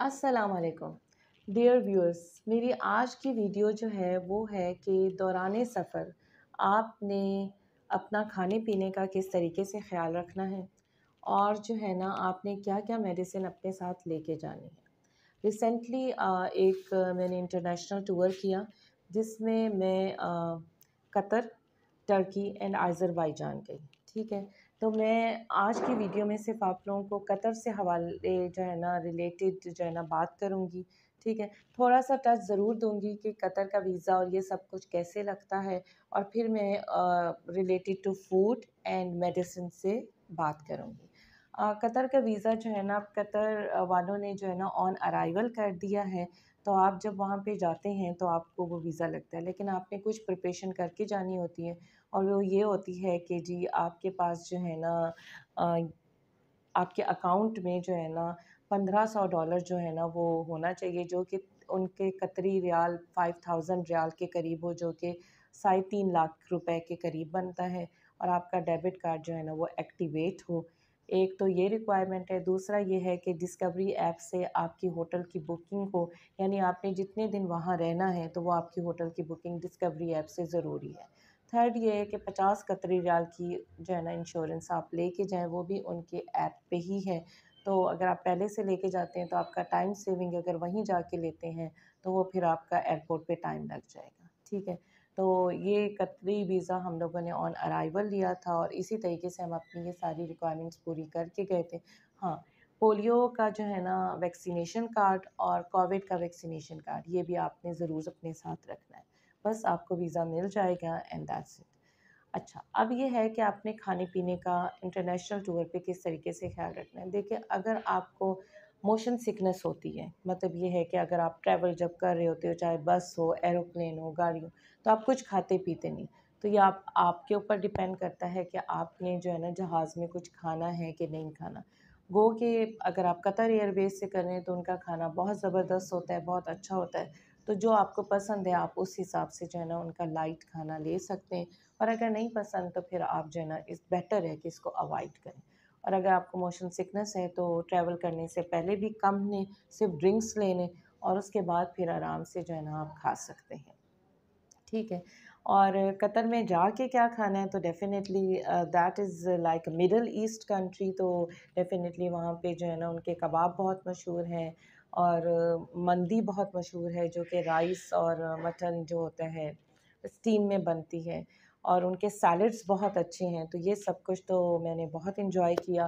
असलकम dear viewers मेरी आज की वीडियो जो है वो है कि दौरान सफ़र आपने अपना खाने पीने का किस तरीके से ख्याल रखना है और जो है ना आपने क्या क्या मेडिसिन अपने साथ लेके जानी है रिसेंटली एक मैंने इंटरनेशनल टूर किया जिसमें मैं कतर टर्की एंड आज़रबाईजान गई ठीक है तो मैं आज की वीडियो में सिर्फ आप लोगों को कतर से हवाले जो है ना रिलेटेड जो है ना बात करूँगी ठीक है थोड़ा सा टच ज़रूर दूंगी कि कतर का वीज़ा और ये सब कुछ कैसे लगता है और फिर मैं related to food and medicine से बात करूँगी कतर का वीज़ा जो है ना कतर वालों ने जो है ना ऑन अराइवल कर दिया है तो आप जब वहाँ पर जाते हैं तो आपको वो वीज़ा लगता है लेकिन आपने कुछ प्रिपरेशन करके जानी होती है और वो ये होती है कि जी आपके पास जो है ना आपके अकाउंट में जो है ना पंद्रह सौ डॉलर जो है ना वो होना चाहिए जो कि उनके कतरी रियाल फाइव थाउजेंड रियाल के करीब हो जो कि साढ़े तीन लाख रुपए के करीब बनता है और आपका डेबिट कार्ड जो है ना वो एक्टिवेट हो एक तो ये रिक्वायरमेंट है दूसरा ये है कि डिस्कवरी ऐप से आपकी होटल की बुकिंग हो यानी आपने जितने दिन वहाँ रहना है तो वो आपकी होटल की बुकिंग डिस्कवरी ऐप से ज़रूरी है थर्ड ये है कि पचास कतरी रियाल की जो है ना इंश्योरेंस आप लेके जाएं वो भी उनके ऐप पे ही है तो अगर आप पहले से लेके जाते हैं तो आपका टाइम सेविंग अगर वहीं जाके लेते हैं तो वो फिर आपका एयरपोर्ट पे टाइम लग जाएगा ठीक है तो ये कतरी वीज़ा हम लोगों ने ऑन अराइवल लिया था और इसी तरीके से हम अपनी ये सारी रिक्वायरमेंट्स पूरी करके गए थे हाँ पोलियो का जो है ना वैक्सीनेशन कार्ड और कोविड का वैक्सीनेशन कार्ड ये भी आपने ज़रूर अपने साथ रखना है बस आपको वीज़ा मिल जाएगा एंड दैट्स इट अच्छा अब ये है कि आपने खाने पीने का इंटरनेशनल टूर पे किस तरीके से ख्याल रखना है देखिए अगर आपको मोशन सिकनेस होती है मतलब ये है कि अगर आप ट्रैवल जब कर रहे होते हो चाहे बस हो एरोप्लेन हो गाड़ी हो तो आप कुछ खाते पीते नहीं तो ये आप आपके ऊपर डिपेंड करता है कि आपने जो है ना जहाज़ में कुछ खाना है कि नहीं खाना गो कि अगर आप कतर एयरवेज से कर रहे हैं तो उनका खाना बहुत ज़बरदस्त होता है बहुत अच्छा होता है तो जो आपको पसंद है आप उस हिसाब से जो है ना उनका लाइट खाना ले सकते हैं और अगर नहीं पसंद तो फिर आप जो है ना इस बेटर है कि इसको अवॉइड करें और अगर आपको मोशन सिकनेस है तो ट्रैवल करने से पहले भी कम लें सिर्फ ड्रिंक्स ले लें और उसके बाद फिर आराम से जो है ना आप खा सकते हैं ठीक है और कतर में जा के क्या खाना है तो definitely that is like Middle East country तो डेफ़िनेटली वहाँ पे जो है ना उनके कबाब बहुत मशहूर हैं और मंदी बहुत मशहूर है जो कि राइस और मटन जो होता है स्टीम में बनती है और उनके सैलड्स बहुत अच्छे हैं तो ये सब कुछ तो मैंने बहुत इन्जॉय किया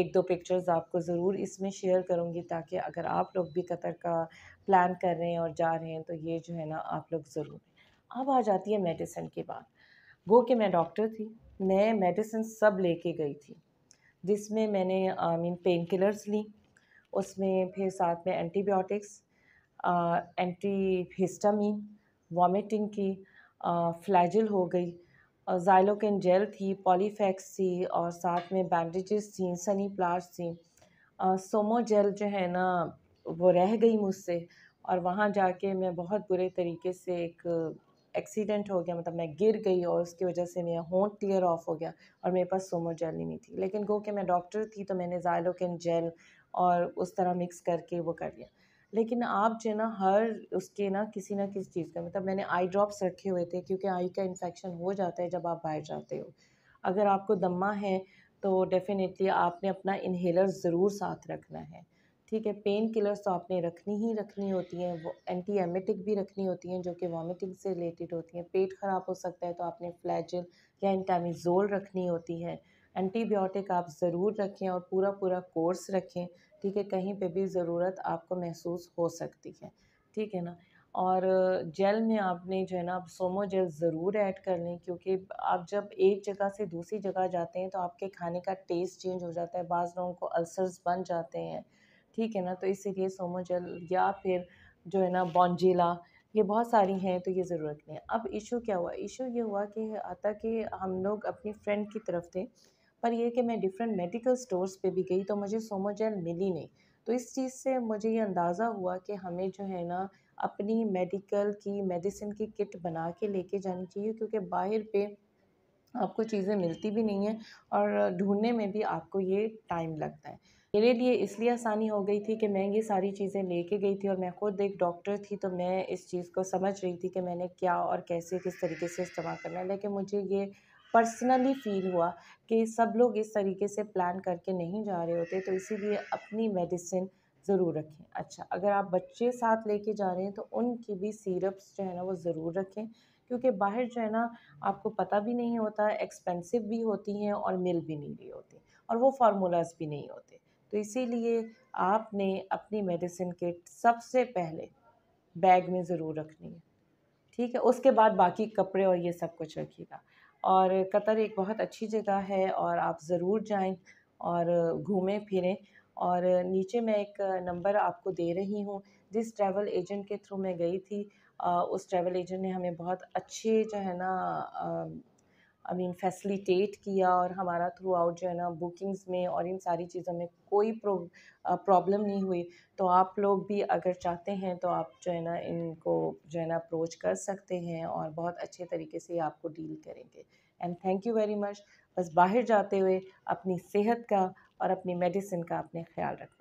एक दो पिक्चर्स आपको ज़रूर इसमें शेयर करूँगी ताकि अगर आप लोग भी कतर का प्लान कर रहे हैं और जा रहे हैं तो ये जो है ना आप लोग ज़रूर अब आ जाती है मेडिसिन की बात वो कि मैं डॉक्टर थी मैं मेडिसिन सब लेके गई थी जिसमें मैंने आई मीन पेन किलर्स ली उसमें फिर साथ में एंटीबायोटिक्स एंटी हिस्टामिन वॉमिटिंग की फ्लैजल हो गई जाइलोकिन जेल थी पॉलीफैक्स थी और साथ में बैंडेजेस थी सनी प्लास थी सोमो जेल जो है ना वो रह गई मुझसे और वहाँ जाके मैं बहुत बुरे तरीके से एक एक्सीडेंट हो गया मतलब मैं गिर गई और उसकी वजह से मेरा होंठ क्लियर ऑफ हो गया और मेरे पास सोमो जेल नहीं थी लेकिन गो के मैं डॉक्टर थी तो मैंने जाइलोकिन जेल और उस तरह मिक्स करके वो कर लिया लेकिन आप जो ना हर उसके ना किसी ना किसी चीज़ का मतलब मैंने आई ड्रॉप्स रखे हुए थे क्योंकि आई का इन्फेक्शन हो जाता है जब आप बाहर जाते हो अगर आपको दमा है तो डेफ़िनेटली आपने अपना इन्हेलर ज़रूर साथ रखना है ठीक है पेन किलर्स तो आपने रखनी ही रखनी होती हैं वो एंटी एमेटिक भी रखनी होती हैं जो कि वॉमिटिंग से रिलेटेड होती हैं पेट ख़राब हो सकता है तो आपने फ्लैजिल या इंटामिजोल रखनी होती है एंटीबायोटिक आप ज़रूर रखें और पूरा पूरा कोर्स रखें ठीक है कहीं पे भी ज़रूरत आपको महसूस हो सकती है ठीक है ना और जेल में आपने जो है ना आप सोमो जेल ज़रूर ऐड कर लें क्योंकि आप जब एक जगह से दूसरी जगह जाते हैं तो आपके खाने का टेस्ट चेंज हो जाता है बाज़ लोगों को अल्सर्स बन जाते हैं ठीक है ना तो इसीलिए सोमो जेल या फिर जो है ना बॉन्जिला ये बहुत सारी हैं तो ये ज़रूरत नहीं है अब इशू क्या हुआ इशू ये हुआ कि आता कि हम लोग अपनी फ्रेंड की तरफ थे पर यह कि मैं डिफरेंट मेडिकल स्टोर्स पे भी गई तो मुझे सोमोजेल मिली नहीं तो इस चीज़ से मुझे ये अंदाज़ा हुआ कि हमें जो है ना अपनी मेडिकल की मेडिसिन की किट बना के लेके जानी चाहिए क्योंकि बाहर पे आपको चीज़ें मिलती भी नहीं हैं और ढूंढने में भी आपको ये टाइम लगता है मेरे लिए इसलिए आसानी हो गई थी कि मैं ये सारी चीज़ें लेके गई थी और मैं खुद एक डॉक्टर थी तो मैं इस चीज़ को समझ रही थी कि मैंने क्या और कैसे किस तरीके से इस्तेमाल करना है लेकिन मुझे ये पर्सनली फ़ील हुआ कि सब लोग इस तरीके से प्लान करके नहीं जा रहे होते तो इसीलिए अपनी मेडिसिन ज़रूर रखें अच्छा अगर आप बच्चे साथ लेके जा रहे हैं तो उनकी भी सीरप्स जो है ना वो ज़रूर रखें क्योंकि बाहर जो है ना आपको पता भी नहीं होता एक्सपेंसिव भी होती हैं और मिल भी नहीं रही होती और वो फार्मूलाज भी नहीं होते तो इसीलिए आपने अपनी मेडिसिन किट सबसे पहले बैग में ज़रूर रखनी है ठीक है उसके बाद बाकी कपड़े और ये सब कुछ रखिएगा और कतर एक बहुत अच्छी जगह है और आप ज़रूर जाएं और घूमें फिरें और नीचे मैं एक नंबर आपको दे रही हूँ जिस ट्रैवल एजेंट के थ्रू मैं गई थी उस ट्रैवल एजेंट ने हमें बहुत अच्छे जो है ना आई मीन फैसिलिटेट किया और हमारा थ्रू आउट जो है ना बुकिंग्स में और इन सारी चीज़ों में कोई प्रॉब्लम नहीं हुई तो आप लोग भी अगर चाहते हैं तो आप जो है ना इनको जो है ना अप्रोच कर सकते हैं और बहुत अच्छे तरीके से आपको डील करेंगे and thank you very much बस बाहर जाते हुए अपनी सेहत का और अपनी मेडिसिन का अपने ख्याल रखना